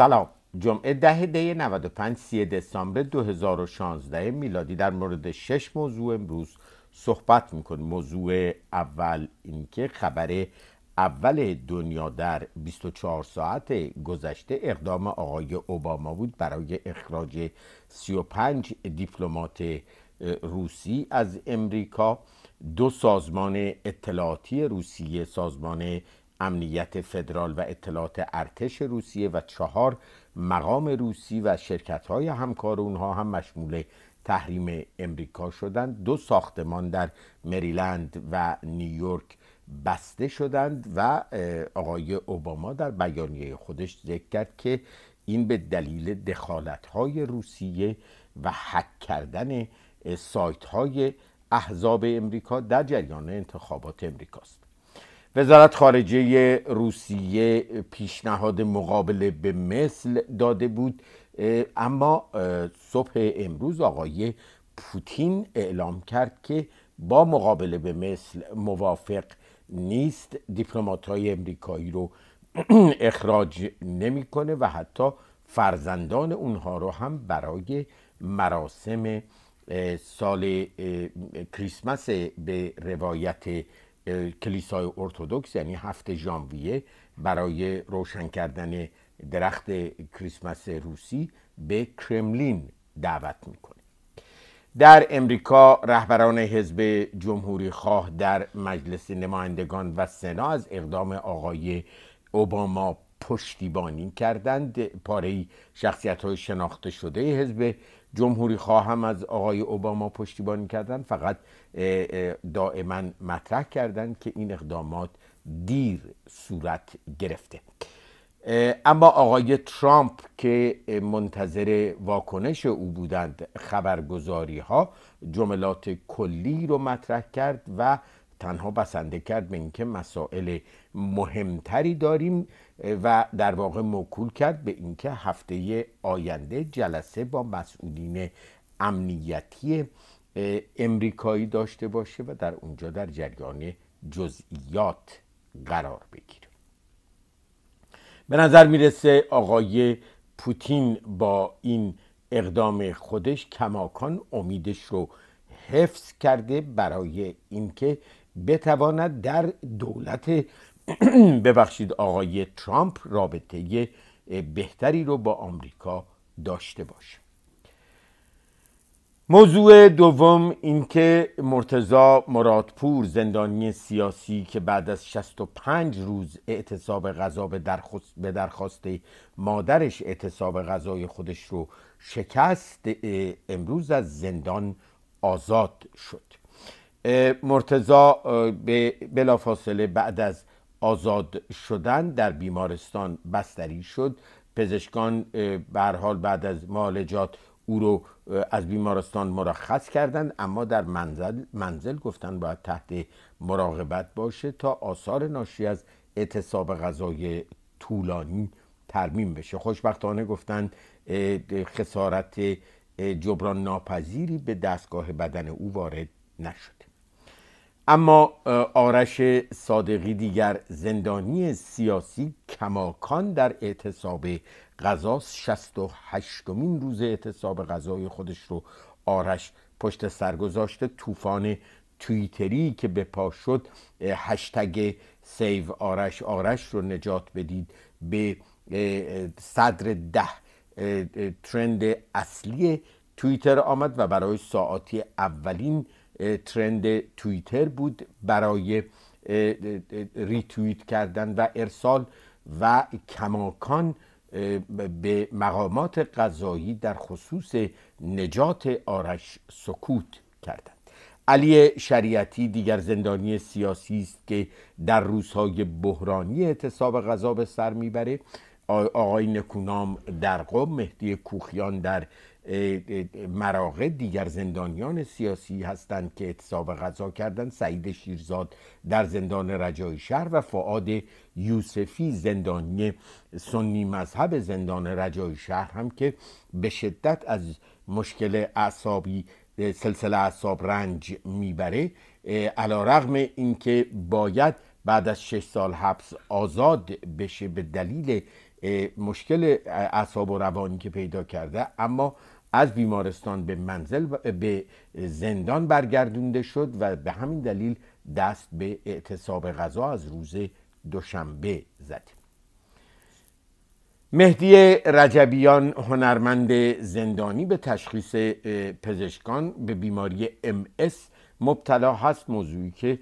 سلام جمعه ده دی 95 3 دسامبر 2016 میلادی در مورد شش موضوع امروز صحبت میکنیم موضوع اول اینکه خبر اول دنیا در 24 ساعت گذشته اقدام آقای اوباما بود برای اخراج 35 دیپلمات روسی از امریکا دو سازمان اطلاعاتی روسیه سازمان امنیت فدرال و اطلاعات ارتش روسیه و چهار مقام روسی و شرکت های همکار اونها هم مشمول تحریم امریکا شدند دو ساختمان در مریلند و نیویورک بسته شدند و آقای اوباما در بیانیه خودش ذکر کرد که این به دلیل دخالت های روسیه و حک کردن سایت های احزاب امریکا در جریان انتخابات امریکاست وزارت خارجه روسیه پیشنهاد مقابله به مثل داده بود اما صبح امروز آقای پوتین اعلام کرد که با مقابله به مثل موافق نیست دیپلمات های امریکایی رو اخراج نمیکنه و حتی فرزندان اونها رو هم برای مراسم سال کریسمس به روایت کلیسای ارتودکس یعنی هفت ژانویه برای روشن کردن درخت کریسمس روسی به کرملین دعوت میکنه در امریکا رهبران حزب جمهوری خواه در مجلس نمایندگان و سنا از اقدام آقای اوباما پشتیبانی کردند پاره شخصیت های شناخته شده حزب جمهوری خواهم از آقای اوباما پشتیبانی کردند فقط دائما مطرح کردند که این اقدامات دیر صورت گرفته اما آقای ترامپ که منتظر واکنش او بودند خبرگزاری ها جملات کلی رو مطرح کرد و تنها بسنده کرد به اینکه مسائل مهمتری داریم و در واقع موکول کرد به اینکه هفته آینده جلسه با مسئولین امنیتی امریکایی داشته باشه و در اونجا در جریان جزئیات قرار بگیره به نظر میرسه آقای پوتین با این اقدام خودش کماکان امیدش رو حفظ کرده برای اینکه بتواند در دولت ببخشید آقای ترامپ رابطه بهتری رو با آمریکا داشته باشه موضوع دوم اینکه مرتزا مرادپور زندانی سیاسی که بعد از 65 روز اعتصاب غذا به درخواست مادرش اعتصاب غذای خودش رو شکست امروز از زندان آزاد شد مرتزا به بلافاصله بعد از آزاد شدن در بیمارستان بستری شد پزشکان به حال بعد از معالجات او رو از بیمارستان مرخص کردند اما در منزل, منزل گفتن باید تحت مراقبت باشه تا آثار ناشی از اعتصاب غذای طولانی ترمیم بشه خوشبختانه گفتن خسارت جبران ناپذیری به دستگاه بدن او وارد نشده اما آرش صادقی دیگر زندانی سیاسی کماکان در اعتصاب غذا 68 مین روز اعتصاب غذای خودش رو آرش پشت سر گذاشته طوفان توییتری که به پا شد هشتگ سیو آرش آرش رو نجات بدید به صدر ده ترند اصلی توییتر آمد و برای ساعتی اولین ترند توییتر بود برای ریتویت کردن و ارسال و کماکان به مقامات قضایی در خصوص نجات آرش سکوت کردند علی شریعتی دیگر زندانی سیاسی است که در روزهای بحرانی اعتصاب غذا به سر میبره آقای نکونام در قم مهدی کوخیان در مراقه دیگر زندانیان سیاسی هستند که اتصاب غذا کردند سعید شیرزاد در زندان رجای شهر و فعاد یوسفی زندانی سنی مذهب زندان رجای شهر هم که به شدت از مشکل اعصابی سلسله اعصاب رنج میبره علا رغم اینکه باید بعد از شش سال حبس آزاد بشه به دلیل مشکل اعصاب و روانی که پیدا کرده اما از بیمارستان به منزل به زندان برگردونده شد و به همین دلیل دست به اعتصاب غذا از روز دوشنبه زد مهدی رجبیان هنرمند زندانی به تشخیص پزشکان به بیماری ام مبتلا هست موضوعی که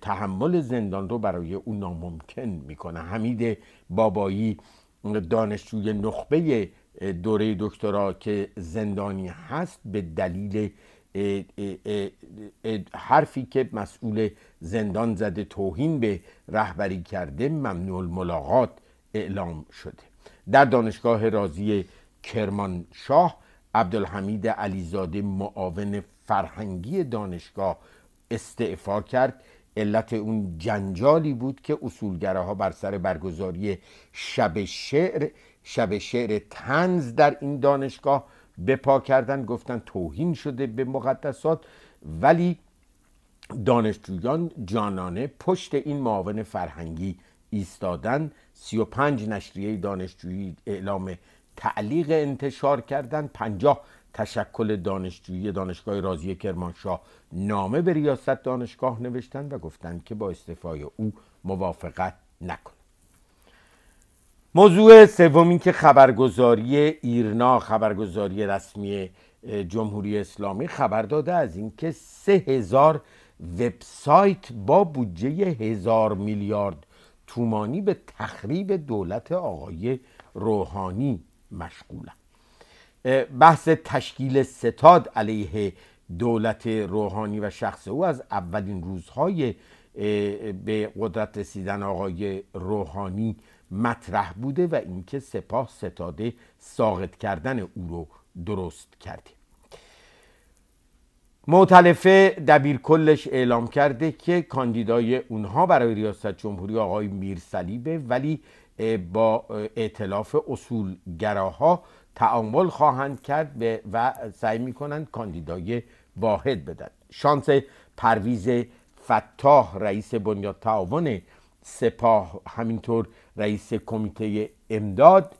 تحمل زندان رو برای او ناممکن میکنه حمید بابایی دانشجوی نخبه دوره دکترا که زندانی هست به دلیل حرفی که مسئول زندان زده توهین به رهبری کرده ممنوع الملاقات اعلام شده در دانشگاه رازی کرمانشاه عبدالحمید علیزاده معاون فرهنگی دانشگاه استعفا کرد علت اون جنجالی بود که ها بر سر برگزاری شب شعر شب شعر تنز در این دانشگاه بپا کردن گفتن توهین شده به مقدسات ولی دانشجویان جانانه پشت این معاون فرهنگی ایستادن 35 نشریه دانشجویی اعلام تعلیق انتشار کردن 50 تشکل دانشجویی دانشگاه رازی کرمانشاه نامه به ریاست دانشگاه نوشتند و گفتند که با استعفای او موافقت نکن موضوع این که خبرگزاری ایرنا خبرگزاری رسمی جمهوری اسلامی خبر داده از اینکه سه هزار وبسایت با بودجه هزار میلیارد تومانی به تخریب دولت آقای روحانی مشغولند بحث تشکیل ستاد علیه دولت روحانی و شخص او از اولین روزهای به قدرت رسیدن آقای روحانی مطرح بوده و اینکه سپاه ستاده ساقط کردن او رو درست کرده معتلفه دبیر کلش اعلام کرده که کاندیدای اونها برای ریاست جمهوری آقای میرسلیبه ولی با اعتلاف اصولگراها تعامل خواهند کرد و سعی کنند کاندیدای واحد بدن شانس پرویز فتاح رئیس بنیاد تعاون سپاه همینطور رئیس کمیته امداد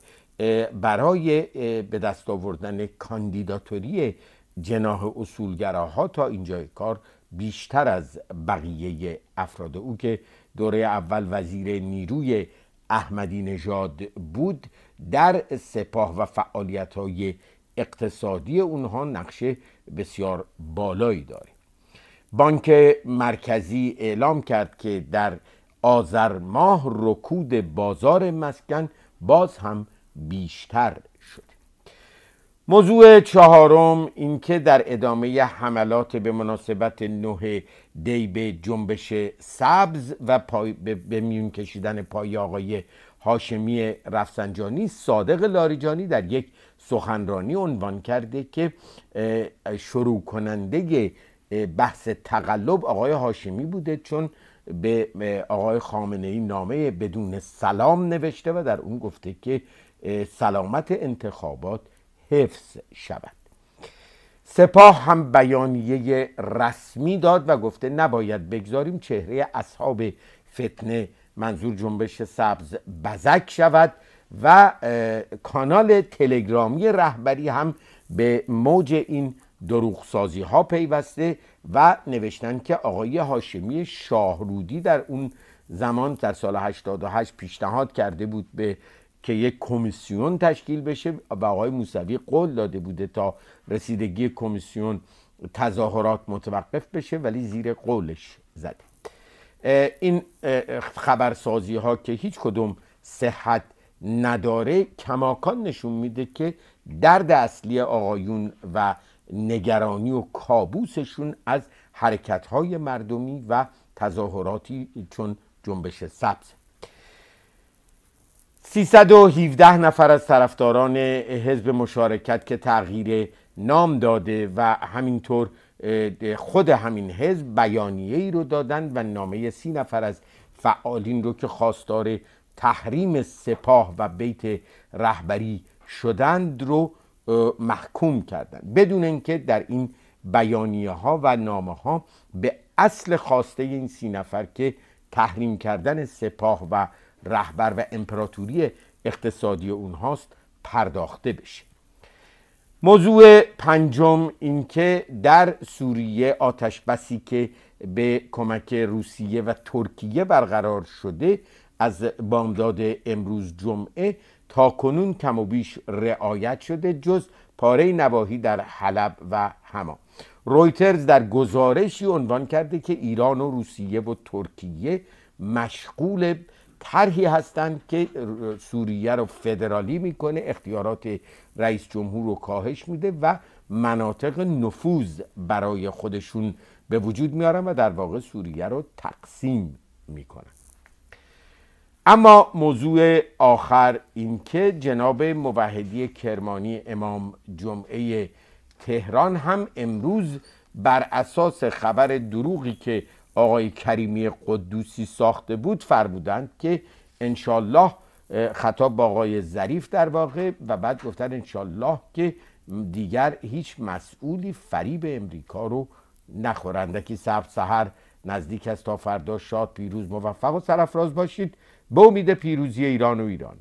برای به دست آوردن کاندیداتوری جناح اصولگراها تا اینجای کار بیشتر از بقیه افراد او که دوره اول وزیر نیروی احمدی نژاد بود در سپاه و فعالیت های اقتصادی اونها نقشه بسیار بالایی داره بانک مرکزی اعلام کرد که در آذر ماه رکود بازار مسکن باز هم بیشتر موضوع چهارم اینکه در ادامه حملات به مناسبت نه دی به جنبش سبز و پای به میون کشیدن پای آقای هاشمی رفسنجانی صادق لاریجانی در یک سخنرانی عنوان کرده که شروع کننده بحث تقلب آقای هاشمی بوده چون به آقای خامنه ای نامه بدون سلام نوشته و در اون گفته که سلامت انتخابات حفظ شود سپاه هم بیانیه رسمی داد و گفته نباید بگذاریم چهره اصحاب فتنه منظور جنبش سبز بزک شود و کانال تلگرامی رهبری هم به موج این دروغ ها پیوسته و نوشتن که آقای هاشمی شاهرودی در اون زمان در سال 88 پیشنهاد کرده بود به که یک کمیسیون تشکیل بشه و آقای موسوی قول داده بوده تا رسیدگی کمیسیون تظاهرات متوقف بشه ولی زیر قولش زده این خبرسازی ها که هیچ کدوم صحت نداره کماکان نشون میده که درد اصلی آقایون و نگرانی و کابوسشون از حرکت های مردمی و تظاهراتی چون جنبش سبز 317 نفر از طرفداران حزب مشارکت که تغییر نام داده و همینطور خود همین حزب بیانیه ای رو دادن و نامه سی نفر از فعالین رو که خواستار تحریم سپاه و بیت رهبری شدند رو محکوم کردند بدون اینکه در این بیانیه ها و نامه ها به اصل خواسته این سی نفر که تحریم کردن سپاه و رهبر و امپراتوری اقتصادی اونهاست پرداخته بشه موضوع پنجم اینکه در سوریه آتش بسی که به کمک روسیه و ترکیه برقرار شده از بامداد امروز جمعه تا کنون کم و بیش رعایت شده جز پاره نواحی در حلب و هما رویترز در گزارشی عنوان کرده که ایران و روسیه و ترکیه مشغول طرحی هستند که سوریه رو فدرالی میکنه اختیارات رئیس جمهور رو کاهش میده و مناطق نفوذ برای خودشون به وجود میارن و در واقع سوریه رو تقسیم میکنن اما موضوع آخر اینکه جناب موحدی کرمانی امام جمعه تهران هم امروز بر اساس خبر دروغی که آقای کریمی قدوسی ساخته بود فرمودند که انشالله خطاب با آقای ظریف در واقع و بعد گفتن انشالله که دیگر هیچ مسئولی فریب امریکا رو نخورند که سب سهر نزدیک است تا فردا شاد پیروز موفق و سرفراز باشید به امید پیروزی ایران و ایرانی